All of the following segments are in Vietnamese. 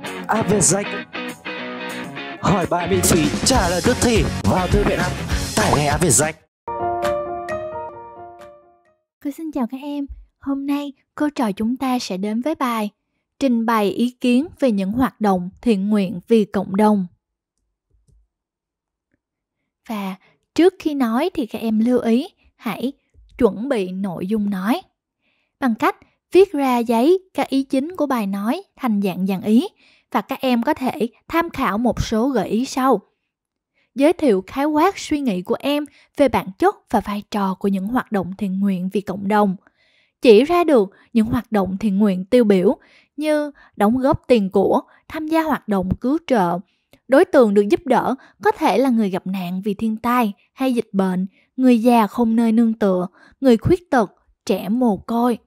app à, về danh hỏi bài miễn phí trả lời tức thì vào thư viện app tải ngay app về danh cô xin chào các em hôm nay cô trò chúng ta sẽ đến với bài trình bày ý kiến về những hoạt động thiện nguyện vì cộng đồng và trước khi nói thì các em lưu ý hãy chuẩn bị nội dung nói bằng cách viết ra giấy các ý chính của bài nói thành dạng dàn ý và các em có thể tham khảo một số gợi ý sau. Giới thiệu khái quát suy nghĩ của em về bản chất và vai trò của những hoạt động thiện nguyện vì cộng đồng. Chỉ ra được những hoạt động thiện nguyện tiêu biểu như đóng góp tiền của, tham gia hoạt động cứu trợ. Đối tượng được giúp đỡ có thể là người gặp nạn vì thiên tai hay dịch bệnh, người già không nơi nương tựa, người khuyết tật, trẻ mồ côi,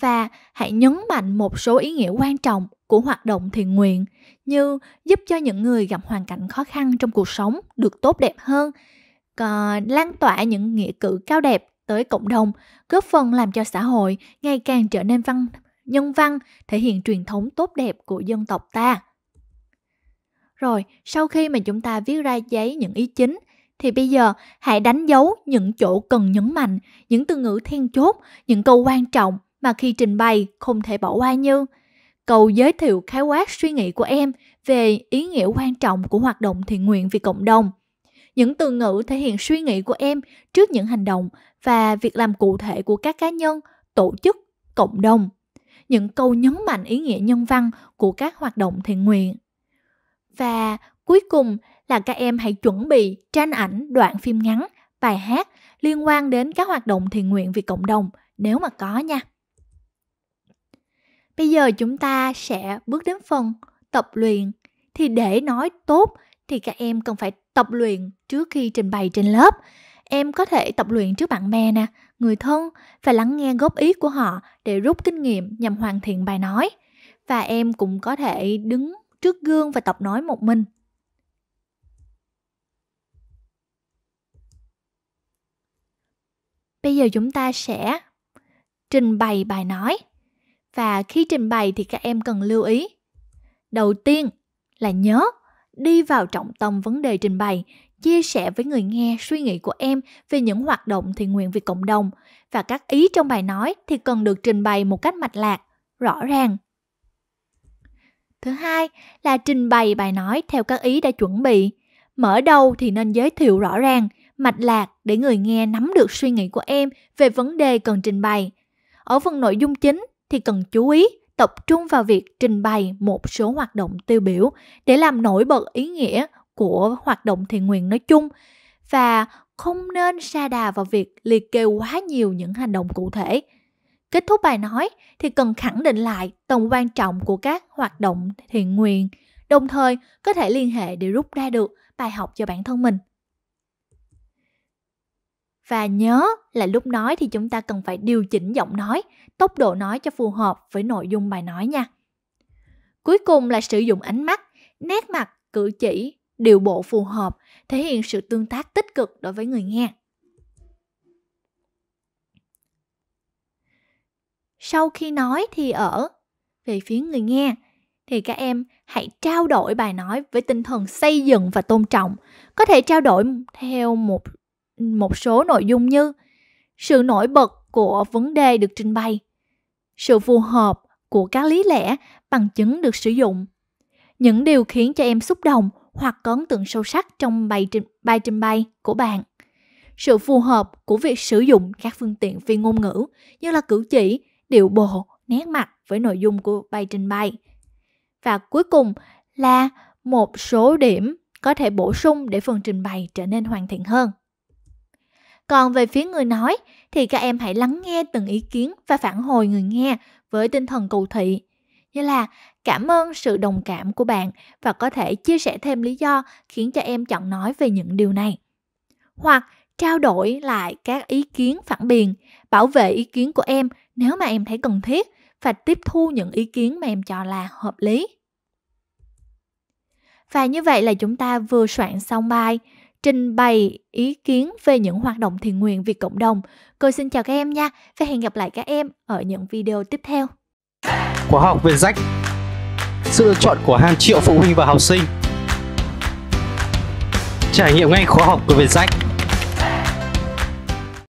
và hãy nhấn mạnh một số ý nghĩa quan trọng của hoạt động thiện nguyện như giúp cho những người gặp hoàn cảnh khó khăn trong cuộc sống được tốt đẹp hơn, ờ, lan tỏa những nghĩa cử cao đẹp tới cộng đồng, góp phần làm cho xã hội ngày càng trở nên văn nhân văn, thể hiện truyền thống tốt đẹp của dân tộc ta. Rồi, sau khi mà chúng ta viết ra giấy những ý chính thì bây giờ hãy đánh dấu những chỗ cần nhấn mạnh, những từ ngữ then chốt, những câu quan trọng mà khi trình bày không thể bỏ qua như cầu giới thiệu khái quát suy nghĩ của em về ý nghĩa quan trọng của hoạt động thiện nguyện vì cộng đồng những từ ngữ thể hiện suy nghĩ của em trước những hành động và việc làm cụ thể của các cá nhân tổ chức cộng đồng những câu nhấn mạnh ý nghĩa nhân văn của các hoạt động thiện nguyện và cuối cùng là các em hãy chuẩn bị tranh ảnh đoạn phim ngắn bài hát liên quan đến các hoạt động thiện nguyện vì cộng đồng nếu mà có nha Bây giờ chúng ta sẽ bước đến phần tập luyện. Thì để nói tốt thì các em cần phải tập luyện trước khi trình bày trên lớp. Em có thể tập luyện trước bạn bè nè, người thân và lắng nghe góp ý của họ để rút kinh nghiệm nhằm hoàn thiện bài nói. Và em cũng có thể đứng trước gương và tập nói một mình. Bây giờ chúng ta sẽ trình bày bài nói và khi trình bày thì các em cần lưu ý. Đầu tiên là nhớ đi vào trọng tâm vấn đề trình bày, chia sẻ với người nghe suy nghĩ của em về những hoạt động thiện nguyện vì cộng đồng và các ý trong bài nói thì cần được trình bày một cách mạch lạc, rõ ràng. Thứ hai là trình bày bài nói theo các ý đã chuẩn bị. Mở đầu thì nên giới thiệu rõ ràng, mạch lạc để người nghe nắm được suy nghĩ của em về vấn đề cần trình bày. Ở phần nội dung chính thì cần chú ý tập trung vào việc trình bày một số hoạt động tiêu biểu để làm nổi bật ý nghĩa của hoạt động thiện nguyện nói chung và không nên sa đà vào việc liệt kê quá nhiều những hành động cụ thể. Kết thúc bài nói thì cần khẳng định lại tầm quan trọng của các hoạt động thiện nguyện, đồng thời có thể liên hệ để rút ra được bài học cho bản thân mình. Và nhớ là lúc nói thì chúng ta cần phải điều chỉnh giọng nói, tốc độ nói cho phù hợp với nội dung bài nói nha. Cuối cùng là sử dụng ánh mắt, nét mặt, cử chỉ, điều bộ phù hợp, thể hiện sự tương tác tích cực đối với người nghe. Sau khi nói thì ở về phía người nghe thì các em hãy trao đổi bài nói với tinh thần xây dựng và tôn trọng có thể trao đổi theo một một số nội dung như sự nổi bật của vấn đề được trình bày sự phù hợp của các lý lẽ bằng chứng được sử dụng những điều khiến cho em xúc động hoặc có ấn tượng sâu sắc trong bài trình, bài trình bày của bạn sự phù hợp của việc sử dụng các phương tiện phi ngôn ngữ như là cử chỉ điệu bộ nét mặt với nội dung của bài trình bày và cuối cùng là một số điểm có thể bổ sung để phần trình bày trở nên hoàn thiện hơn còn về phía người nói thì các em hãy lắng nghe từng ý kiến và phản hồi người nghe với tinh thần cầu thị. Như là cảm ơn sự đồng cảm của bạn và có thể chia sẻ thêm lý do khiến cho em chọn nói về những điều này. Hoặc trao đổi lại các ý kiến phản biện, bảo vệ ý kiến của em nếu mà em thấy cần thiết và tiếp thu những ý kiến mà em cho là hợp lý. Và như vậy là chúng ta vừa soạn xong bài, trình bày ý kiến về những hoạt động thiện nguyện vì cộng đồng. Cô xin chào các em nha và hẹn gặp lại các em ở những video tiếp theo. Khóa học về rách Sự lựa chọn của hàng triệu phụ huynh và học sinh Trải nghiệm ngay khóa học của Việt Rách